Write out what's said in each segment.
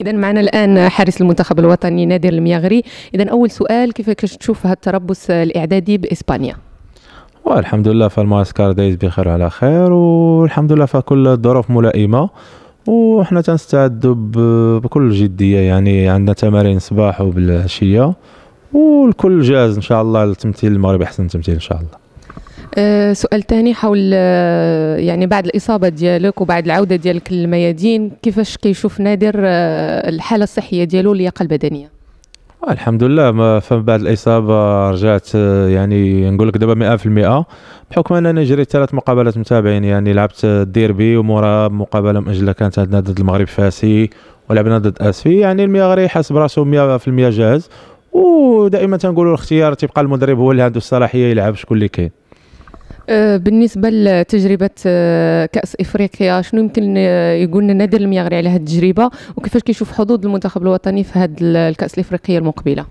إذا معنا الآن حارس المنتخب الوطني نادر المياغري، إذا أول سؤال كيف تشوف هذا التربص الإعدادي بإسبانيا؟ والحمد لله فالمعسكر دايز بخير على خير والحمد لله فكل الظروف ملائمة وحنا تنستعدوا بكل جدية يعني عندنا تمارين صباح وبالعشية والكل جاهز إن شاء الله لتمثيل المغرب أحسن تمثيل إن شاء الله آه، سؤال ثاني حول آه، يعني بعد الإصابة ديالك وبعد العودة ديالك للميادين كيفاش كيشوف نادر آه، الحالة الصحية ديالو اللياقة البدنية الحمد لله ما فمن بعد الاصابه رجعت يعني نقول لك دابا 100% بحكم انني جريت ثلاث مقابلات متابعين يعني لعبت الديربي ومورا مقابله أجلها كانت عندنا ضد المغرب فاسي ولعبنا ضد اسفي يعني المغربي حسب راسه 100% جاهز ودائما تنقولوا الاختيار تيبقى المدرب هو اللي عنده الصلاحيه يلعب شكون اللي كاين آه، بالنسبه لتجربه آه، كاس افريقيا شنو يمكن آه، يقول لنا نادر المياغري على هذه التجربه وكيفاش كيشوف حظوظ المنتخب الوطني في هذه الكاس الافريقيه المقبله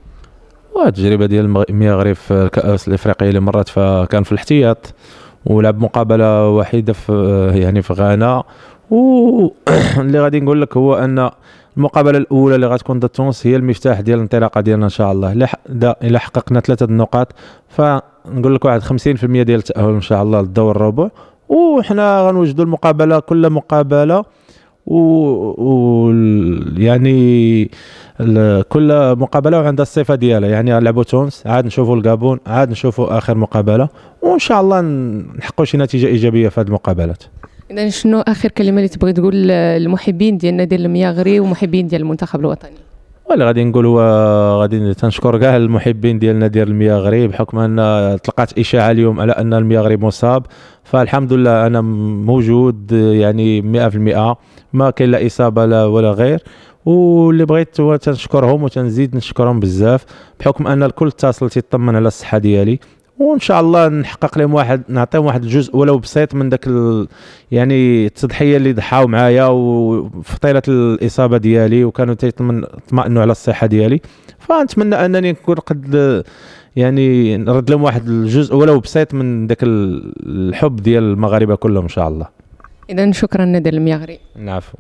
التجربه ديال المياغري في الكاس الافريقيه اللي مرات فكان في الاحتياط ولعب مقابله وحيده في يعني في غانا واللي غادي نقول لك هو ان المقابله الاولى اللي غتكون ضد تونس هي المفتاح ديال الانطلاقه ديالنا ان شاء الله الا حققنا ثلاثه النقاط ف نقول لك واحد 50% ديال التاهل ان شاء الله للدور الربع وحنا غنوجدوا المقابله كل مقابله و, و... يعني ال... كل مقابله وعندها الصفه ديالها يعني غنلعبوا تونس عاد نشوفوا الكابون عاد نشوفوا اخر مقابله وان شاء الله نحققوا شي نتيجه ايجابيه في هذه المقابلات اذا شنو اخر كلمه اللي تبغي تقول للمحبين ديال نادي المياغري ومحبين ديال المنتخب الوطني ولا غادي نقول هو غادي تنشكر كاع المحبين ديالنا ديال المياه غريب حكم ان طلقات اشاعه اليوم على ان المياه غريب مصاب فالحمد لله انا موجود يعني 100% ما كاين لا اصابه لا ولا غير واللي بغيت هو تنشكرهم وتنزيد نشكرهم بزاف بحكم ان الكل اتصل تيطمن على الصحه ديالي وان شاء الله نحقق لهم واحد نعطيهم واحد الجزء ولو بسيط من داك ال... يعني التضحيه اللي ضحاو معايا وفي طيله الاصابه ديالي وكانوا تيطمئنوا على الصحه ديالي فنتمنى انني نكون قد يعني نرد لهم واحد الجزء ولو بسيط من داك الحب ديال المغاربه كلهم ان شاء الله اذا شكرا ندى المياغري نعفو